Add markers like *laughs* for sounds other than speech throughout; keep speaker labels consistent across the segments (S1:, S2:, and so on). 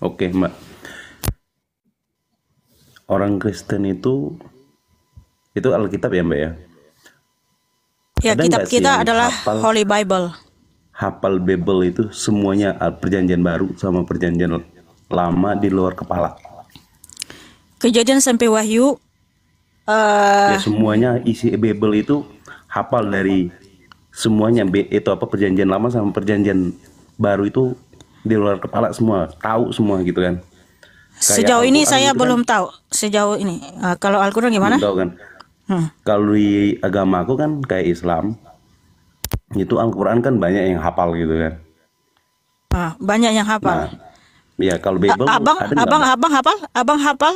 S1: Oke, Mbak. Orang Kristen itu itu Alkitab ya, Mbak ya?
S2: Ya, kitab kita adalah hafal, Holy Bible.
S1: Hafal Bible itu semuanya ah, perjanjian baru sama perjanjian lama di luar kepala.
S2: Kejadian sampai Wahyu uh, ya
S1: semuanya isi Bible itu hafal dari semuanya itu apa perjanjian lama sama perjanjian baru itu di luar kepala semua tahu semua gitu kan Kayak sejauh ini saya gitu kan. belum kan,
S2: tahu sejauh ini uh, kalau Al-Quran gimana tahu kan hmm.
S1: kalau di agama aku kan kayak Islam itu Al-Quran kan banyak yang hafal gitu kan
S2: ah, banyak yang hafal nah,
S1: ya kalau Bible A abang abang, abang
S2: abang hafal abang hafal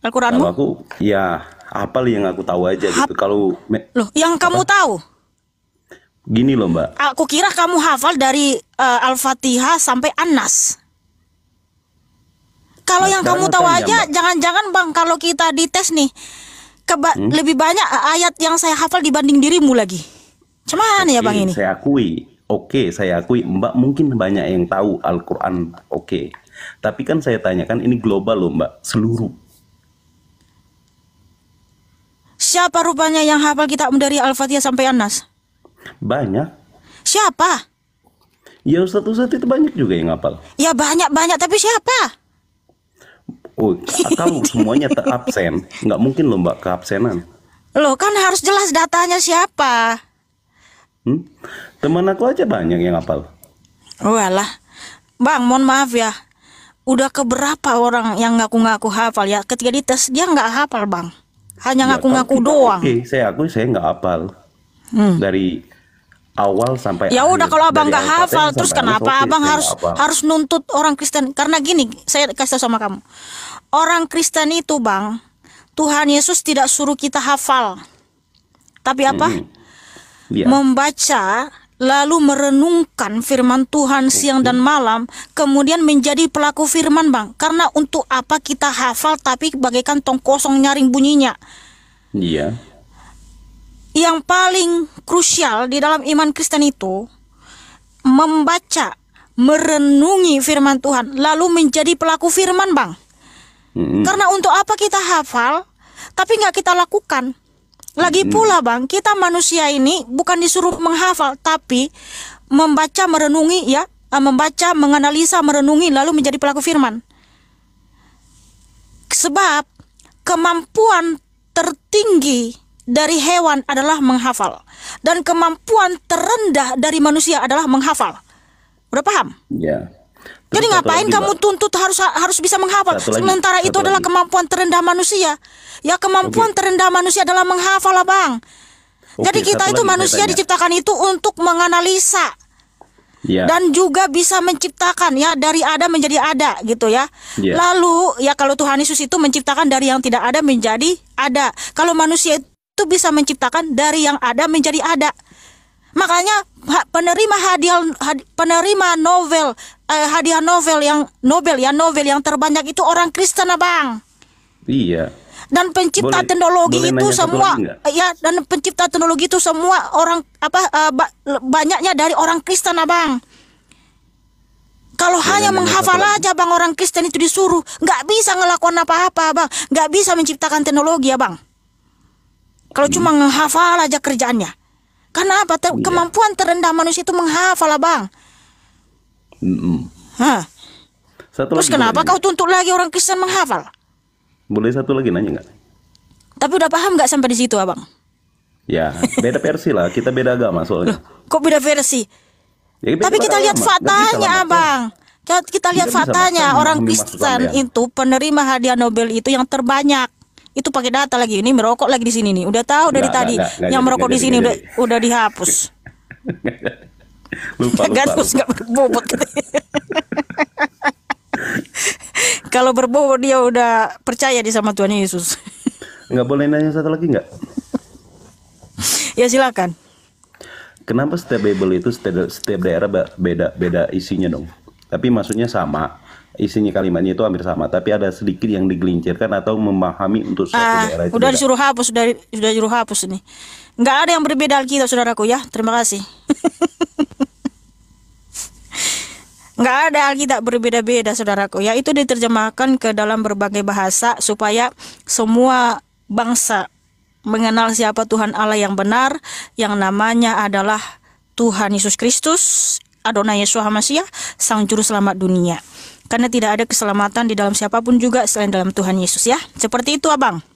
S2: Al-Quranmu aku
S1: ya hafal yang aku tahu aja gitu kalau
S2: loh yang apa? kamu tahu
S1: Gini loh Mbak.
S2: Ah, aku kira kamu hafal dari uh, Al-Fatihah sampai Anas. Kalau nah, yang kamu tahu aja, jangan-jangan Bang kalau kita dites nih, keba hmm? lebih banyak eh, ayat yang saya hafal dibanding dirimu lagi. Cuman okay, ya Bang ini.
S1: Saya akui. Oke, okay, saya akui Mbak mungkin banyak yang tahu Al-Qur'an. Oke. Okay. Tapi kan saya tanyakan ini global loh Mbak, seluruh.
S2: Siapa rupanya yang hafal kita dari Al-Fatihah sampai Anas? Banyak. Siapa?
S1: Ya Ustadz Ustadz itu banyak juga yang ngapal.
S2: Ya banyak-banyak tapi siapa?
S1: Oh, kamu *laughs* semuanya terabsen, nggak mungkin loh mbak keabsenan.
S2: Loh kan harus jelas datanya siapa.
S1: Hmm? Teman aku aja banyak yang ngapal.
S2: Walah, oh, bang mohon maaf ya. Udah keberapa orang yang ngaku-ngaku hafal ya? Ketika dites dia nggak hafal bang. Hanya ya, ngaku-ngaku ya, doang. Oke,
S1: saya aku saya nggak hafal. Hmm. Dari awal sampai ya udah kalau abang nggak hafal terus kenapa abang iya, harus abang. harus
S2: nuntut orang Kristen karena gini saya kasih tahu sama kamu orang Kristen itu bang Tuhan Yesus tidak suruh kita hafal tapi apa hmm. ya. membaca lalu merenungkan firman Tuhan siang dan malam, kemudian menjadi pelaku firman, Bang. Karena untuk apa kita hafal tapi bagaikan tong kosong nyaring bunyinya. Iya yang paling krusial di dalam iman Kristen itu membaca, merenungi firman Tuhan, lalu menjadi pelaku firman, Bang. Karena untuk apa kita hafal tapi nggak kita lakukan? Lagi pula, Bang, kita manusia ini bukan disuruh menghafal tapi membaca, merenungi ya, eh, membaca, menganalisa, merenungi lalu menjadi pelaku firman. Sebab kemampuan tertinggi dari hewan adalah menghafal dan kemampuan terendah dari manusia adalah menghafal. Udah paham? Ya. Jadi ngapain kamu tuntut harus harus bisa menghafal? Satu Sementara itu adalah lagi. kemampuan terendah manusia. Ya kemampuan okay. terendah manusia adalah menghafal, lah, Bang. Okay, Jadi kita itu manusia diciptakan itu untuk menganalisa. Ya. Dan juga bisa menciptakan ya dari ada menjadi ada gitu ya. ya. Lalu ya kalau Tuhan Yesus itu menciptakan dari yang tidak ada menjadi ada. Kalau manusia itu bisa menciptakan dari yang ada menjadi ada. Makanya penerima hadiah penerima novel eh, hadiah novel yang Nobel ya novel yang terbanyak itu orang Kristen, abang Iya. Dan pencipta boleh, teknologi boleh itu semua eh, ya dan pencipta teknologi itu semua orang apa eh, banyaknya dari orang Kristen, abang Kalau hanya menghafal aja bang orang Kristen itu disuruh, nggak bisa ngelakukan apa-apa bang, nggak bisa menciptakan teknologi ya bang. Kalau cuma hmm. menghafal aja kerjaannya. Karena apa? Ter iya. Kemampuan terendah manusia itu menghafal, Bang. Mm -mm.
S1: Satu Terus kenapa kau
S2: tuntut lagi orang Kristen menghafal?
S1: Boleh satu lagi nanya nggak?
S2: Tapi udah paham nggak sampai di situ, Abang?
S1: Ya, beda versi lah. Kita beda agama soalnya.
S2: kok beda versi?
S1: Ya, beda Tapi kita lihat faktanya, Abang.
S2: kita lihat faktanya orang Kristen itu penerima hadiah Nobel itu yang terbanyak itu pakai data lagi ini merokok lagi di sini nih udah tahu dari tadi yang merokok di sini udah udah dihapus *laughs* *laughs* kan *laughs* kalau berbobot dia udah percaya di sama Tuhan Yesus
S1: nggak boleh nanya satu lagi nggak ya silakan kenapa setiap Bible itu setiap, setiap daerah beda beda isinya dong tapi maksudnya sama isinya kalimatnya itu hampir sama, tapi ada sedikit yang digelincirkan atau memahami untuk satu ah, daerah. Itu sudah disuruh
S2: hapus, sudah sudah disuruh hapus ini. Enggak ada yang berbeda kita, saudaraku ya. Terima kasih. Enggak *laughs* ada Alkitab berbeda-beda, saudaraku. Ya, itu diterjemahkan ke dalam berbagai bahasa supaya semua bangsa mengenal siapa Tuhan Allah yang benar, yang namanya adalah Tuhan Yesus Kristus, Adonai Yesus HaMasyiah, Sang Juru Selamat Dunia. Karena tidak ada keselamatan di dalam siapapun juga selain dalam Tuhan Yesus ya. Seperti itu abang.